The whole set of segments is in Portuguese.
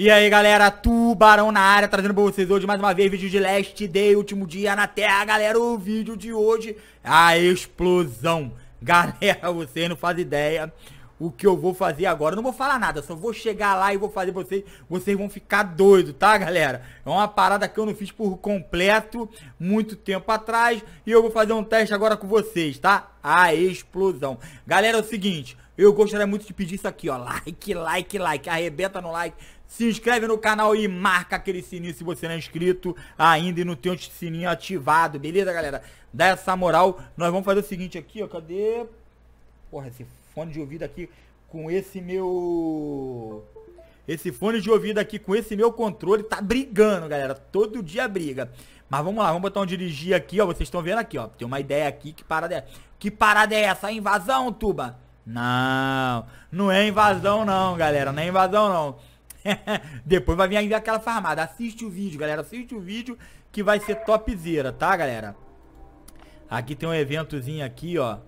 E aí galera, Tubarão na área, trazendo pra vocês hoje mais uma vez vídeo de Last Day, último dia na Terra Galera, o vídeo de hoje, a explosão Galera, vocês não fazem ideia o que eu vou fazer agora. Eu não vou falar nada, só vou chegar lá e vou fazer vocês. Vocês vão ficar doido, tá, galera? É uma parada que eu não fiz por completo muito tempo atrás. E eu vou fazer um teste agora com vocês, tá? A explosão. Galera, é o seguinte. Eu gostaria muito de pedir isso aqui, ó. Like, like, like. Arrebenta no like. Se inscreve no canal e marca aquele sininho se você não é inscrito ainda e não tem o sininho ativado, beleza, galera? Dá essa moral. Nós vamos fazer o seguinte aqui, ó. Cadê? Porra, esse fone de ouvido aqui com esse meu. Esse fone de ouvido aqui com esse meu controle tá brigando, galera. Todo dia briga. Mas vamos lá, vamos botar um dirigir aqui, ó. Vocês estão vendo aqui, ó. Tem uma ideia aqui. Que parada é Que parada é essa? A invasão, Tuba? Não, não é invasão não, galera. Não é invasão não. Depois vai vir aquela farmada. Assiste o vídeo, galera. Assiste o vídeo que vai ser topzera, tá, galera? Aqui tem um eventozinho aqui, ó.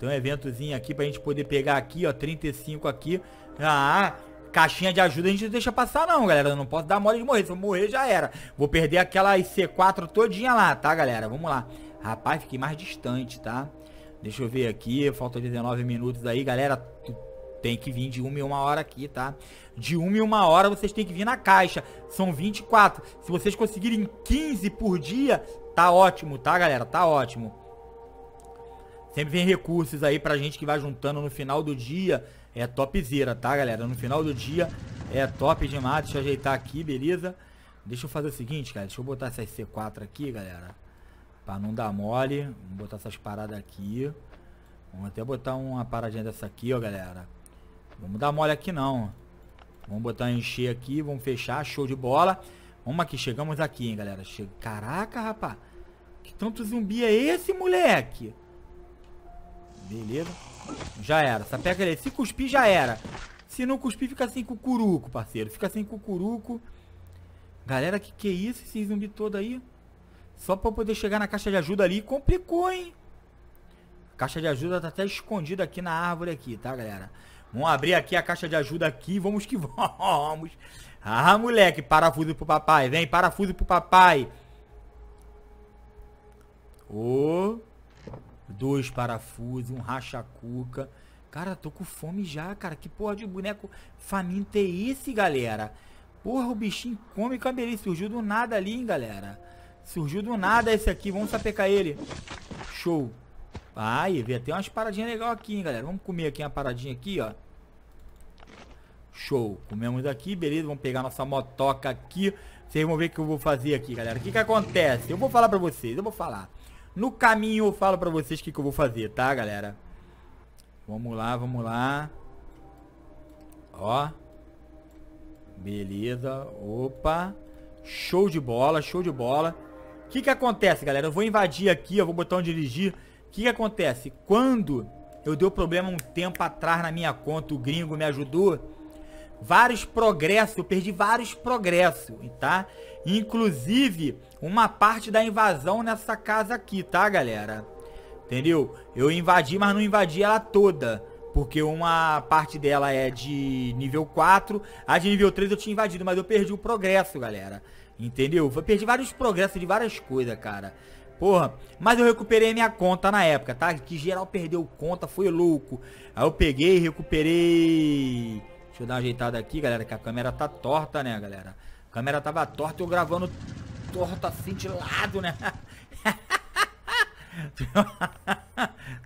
Tem um eventozinho aqui pra gente poder pegar aqui, ó. 35 aqui. Ah, caixinha de ajuda a gente não deixa passar não, galera. Eu não posso dar mole de morrer. Se eu morrer, já era. Vou perder aquela IC4 todinha lá, tá, galera? Vamos lá. Rapaz, fiquei mais distante, tá? Deixa eu ver aqui. Faltam 19 minutos aí, galera. Tem que vir de uma e uma hora aqui, tá? De uma e uma hora vocês têm que vir na caixa. São 24. Se vocês conseguirem 15 por dia, tá ótimo, tá, galera? Tá ótimo. Sempre vem recursos aí pra gente que vai juntando no final do dia. É topzera, tá, galera? No final do dia é top demais. Deixa eu ajeitar aqui, beleza? Deixa eu fazer o seguinte, cara. Deixa eu botar essas C4 aqui, galera. Pra não dar mole. Vamos botar essas paradas aqui. Vamos até botar uma paradinha dessa aqui, ó, galera. Vamos dar mole aqui, não. Vamos botar encher aqui. Vamos fechar. Show de bola. Vamos aqui. Chegamos aqui, hein, galera. Che... Caraca, rapaz. Que tanto zumbi é esse, moleque? Beleza. Já era. Sapeca ele. Se cuspir, já era. Se não cuspir, fica sem cucuruco, parceiro. Fica sem cucuruco. Galera, que que é isso? Esse zumbi todo aí. Só pra eu poder chegar na caixa de ajuda ali. Complicou, hein? A caixa de ajuda tá até escondida aqui na árvore aqui, tá, galera? Vamos abrir aqui a caixa de ajuda aqui. Vamos que vamos. Ah, moleque. Parafuso pro papai. Vem, parafuso pro papai. Ô... Oh dois parafusos, um racha-cuca. Cara, tô com fome já, cara. Que porra de boneco faminto é esse, galera? Porra, o bichinho come cabelinho. Surgiu do nada ali, hein, galera. Surgiu do nada esse aqui. Vamos sapecar ele. Show. Ai, vê até umas paradinhas legais aqui, hein, galera. Vamos comer aqui uma paradinha aqui, ó. Show. Comemos aqui, beleza. Vamos pegar nossa motoca aqui. Vocês vão ver o que eu vou fazer aqui, galera. O que que acontece? Eu vou falar pra vocês. Eu vou falar. No caminho eu falo pra vocês o que, que eu vou fazer, tá, galera? Vamos lá, vamos lá. Ó. Beleza. Opa. Show de bola, show de bola. O que que acontece, galera? Eu vou invadir aqui, eu vou botar um dirigir. O que que acontece? Quando eu dei um problema um tempo atrás na minha conta, o gringo me ajudou vários progressos, eu perdi vários progressos, tá? Inclusive, uma parte da invasão nessa casa aqui, tá, galera? Entendeu? Eu invadi, mas não invadi ela toda. Porque uma parte dela é de nível 4, a de nível 3 eu tinha invadido, mas eu perdi o progresso, galera. Entendeu? Eu perdi vários progressos de várias coisas, cara. Porra, mas eu recuperei minha conta na época, tá? Que geral perdeu conta, foi louco. Aí eu peguei, recuperei Deixa eu dar uma ajeitada aqui, galera, que a câmera tá torta, né, galera? A câmera tava torta e eu gravando torta assim de lado, né?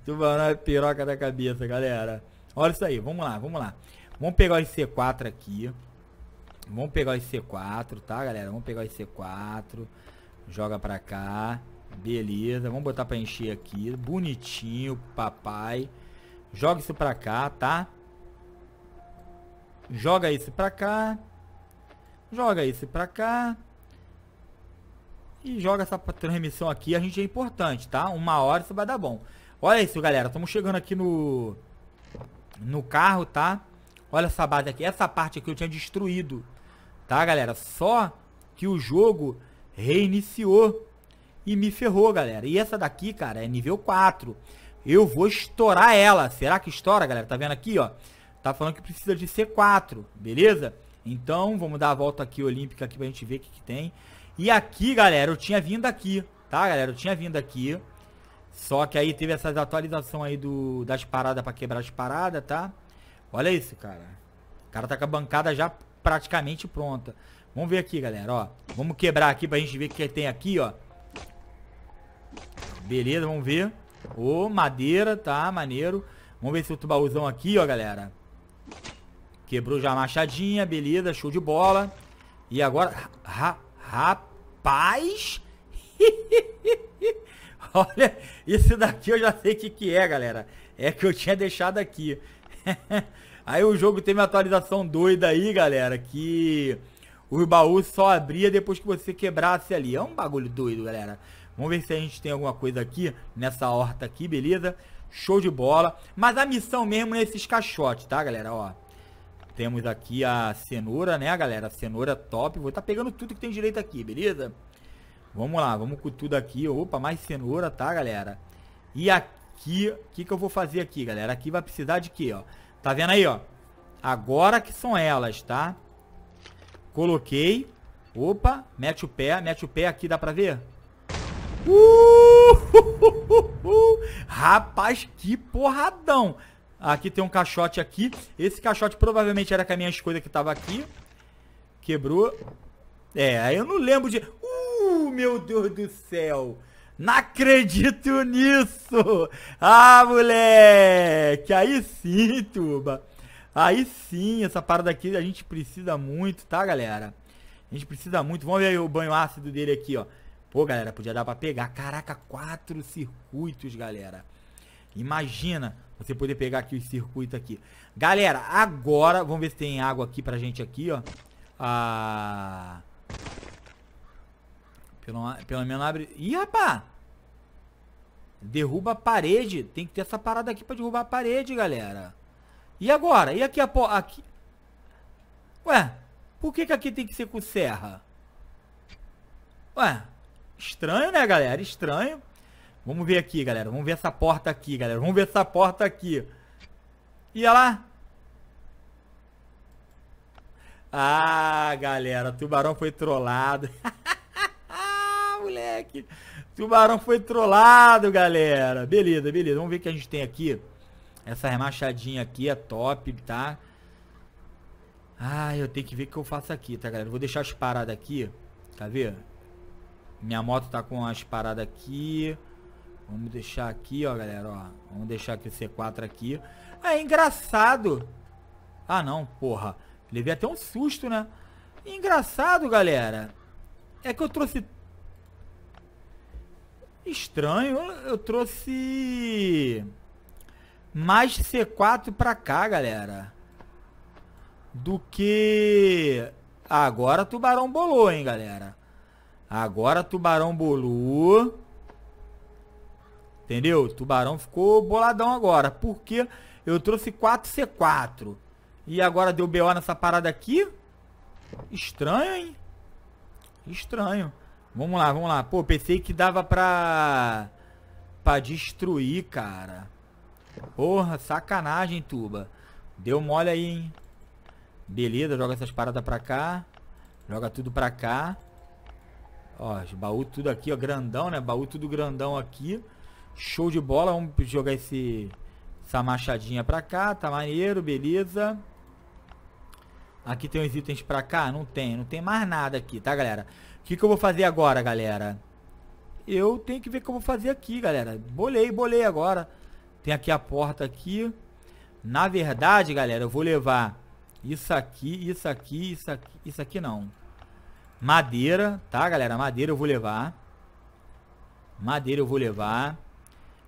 Tubarão é piroca da cabeça, galera. Olha isso aí, vamos lá, vamos lá. Vamos pegar o C4 aqui. Vamos pegar o C4, tá, galera? Vamos pegar o C4. Joga pra cá. Beleza, vamos botar pra encher aqui. Bonitinho, papai. Joga isso pra cá, tá? Joga esse pra cá. Joga esse pra cá. E joga essa transmissão aqui. A gente é importante, tá? Uma hora isso vai dar bom. Olha isso, galera. Estamos chegando aqui no... No carro, tá? Olha essa base aqui. Essa parte aqui eu tinha destruído. Tá, galera? Só que o jogo reiniciou. E me ferrou, galera. E essa daqui, cara, é nível 4. Eu vou estourar ela. Será que estoura, galera? Tá vendo aqui, ó? Tá falando que precisa de C4, beleza? Então, vamos dar a volta aqui olímpica aqui pra gente ver o que, que tem. E aqui, galera, eu tinha vindo aqui, tá, galera? Eu tinha vindo aqui. Só que aí teve essas atualizações aí do, das paradas pra quebrar as paradas, tá? Olha isso, cara. O cara tá com a bancada já praticamente pronta. Vamos ver aqui, galera, ó. Vamos quebrar aqui pra gente ver o que tem aqui, ó. Beleza, vamos ver. Ô, oh, madeira, tá, maneiro. Vamos ver se o baúzão aqui, ó, galera. Quebrou já a machadinha, beleza, show de bola. E agora, ra, rapaz, olha, isso daqui eu já sei o que, que é, galera. É que eu tinha deixado aqui. aí o jogo teve uma atualização doida aí, galera, que o baú só abria depois que você quebrasse ali. É um bagulho doido, galera. Vamos ver se a gente tem alguma coisa aqui, nessa horta aqui, beleza? Show de bola. Mas a missão mesmo é esses caixotes, tá, galera? Ó. Temos aqui a cenoura, né, galera? Cenoura top. Vou estar tá pegando tudo que tem direito aqui, beleza? Vamos lá, vamos com tudo aqui. Opa, mais cenoura, tá, galera? E aqui, o que, que eu vou fazer aqui, galera? Aqui vai precisar de quê, ó? Tá vendo aí, ó? Agora que são elas, tá? Coloquei. Opa, mete o pé. Mete o pé aqui, dá pra ver? Uh! Rapaz, que porradão! Aqui tem um caixote aqui. Esse caixote provavelmente era com a minha coisas que tava aqui. Quebrou. É, aí eu não lembro de... Uh, meu Deus do céu! Não acredito nisso! Ah, moleque! Aí sim, tuba. Aí sim, essa parada aqui a gente precisa muito, tá, galera? A gente precisa muito. Vamos ver aí o banho ácido dele aqui, ó. Pô, galera, podia dar pra pegar. Caraca, quatro circuitos, galera. Imagina você poder pegar aqui o circuito aqui. Galera, agora, vamos ver se tem água aqui pra gente aqui, ó. Ah... Pelo, pelo menos abre... Ih, rapaz! Derruba a parede. Tem que ter essa parada aqui pra derrubar a parede, galera. E agora? E aqui a... Po... Aqui... Ué, por que que aqui tem que ser com serra? Ué, estranho, né, galera? Estranho. Vamos ver aqui, galera. Vamos ver essa porta aqui, galera. Vamos ver essa porta aqui. E olha lá. Ah, galera. Tubarão foi trollado. Moleque. Tubarão foi trollado, galera. Beleza, beleza. Vamos ver o que a gente tem aqui. Essa remachadinha aqui é top, tá? Ah, eu tenho que ver o que eu faço aqui, tá, galera? Vou deixar as paradas aqui. Tá vendo? Minha moto tá com as paradas aqui. Vamos deixar aqui, ó, galera, ó. Vamos deixar aqui o C4 aqui. É engraçado. Ah, não, porra. Levei até um susto, né? Engraçado, galera. É que eu trouxe... Estranho, eu trouxe... Mais C4 pra cá, galera. Do que... Agora tubarão bolou, hein, galera. Agora tubarão bolou. Entendeu? Tubarão ficou boladão agora. Porque eu trouxe 4C4. E agora deu BO nessa parada aqui? Estranho, hein? Estranho. Vamos lá, vamos lá. Pô, pensei que dava pra... Pra destruir, cara. Porra, sacanagem, Tuba. Deu mole aí, hein? Beleza, joga essas paradas pra cá. Joga tudo pra cá. Ó, os baú tudo aqui, ó, grandão, né? Baú tudo grandão aqui. Show de bola. Vamos jogar esse, essa machadinha pra cá. Tá maneiro, beleza. Aqui tem uns itens pra cá? Não tem. Não tem mais nada aqui, tá, galera? O que, que eu vou fazer agora, galera? Eu tenho que ver o que eu vou fazer aqui, galera. Bolei, bolei agora. Tem aqui a porta aqui. Na verdade, galera, eu vou levar isso aqui, isso aqui, isso aqui, isso aqui não. Madeira, tá, galera? Madeira eu vou levar. Madeira eu vou levar.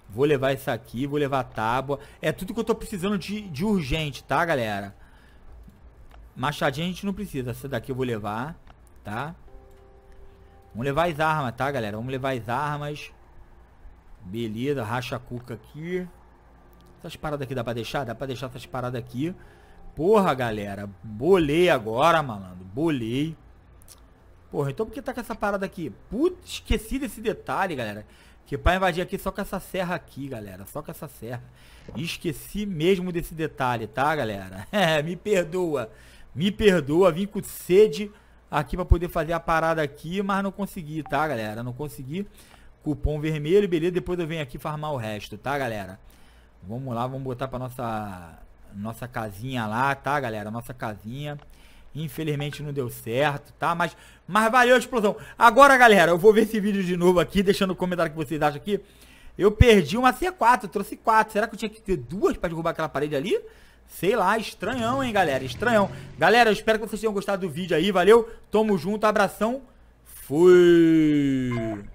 Vou levar isso aqui, vou levar tábua. É tudo que eu tô precisando de, de urgente, tá, galera? Machadinha a gente não precisa. Essa daqui eu vou levar, tá? Vamos levar as armas, tá, galera? Vamos levar as armas. Beleza, racha a cuca aqui. Essas paradas aqui dá pra deixar? Dá pra deixar essas paradas aqui. Porra, galera. Bolei agora, malandro. Bolei. Porra, então por que tá com essa parada aqui? Putz, esqueci desse detalhe, galera. Que pra invadir aqui só com essa serra aqui, galera. Só com essa serra. Esqueci mesmo desse detalhe, tá, galera? É, me perdoa. Me perdoa. Vim com sede aqui pra poder fazer a parada aqui, mas não consegui, tá, galera? Não consegui. Cupom vermelho, beleza? Depois eu venho aqui farmar o resto, tá, galera? Vamos lá, vamos botar pra nossa, nossa casinha lá, tá, galera? Nossa casinha. Infelizmente não deu certo, tá? Mas, mas valeu a explosão. Agora, galera, eu vou ver esse vídeo de novo aqui, deixando o um comentário que vocês acham aqui. Eu perdi uma C4, trouxe 4. Será que eu tinha que ter duas pra derrubar aquela parede ali? Sei lá, estranhão, hein, galera? Estranhão. Galera, eu espero que vocês tenham gostado do vídeo aí, valeu? Tamo junto, abração. Fui!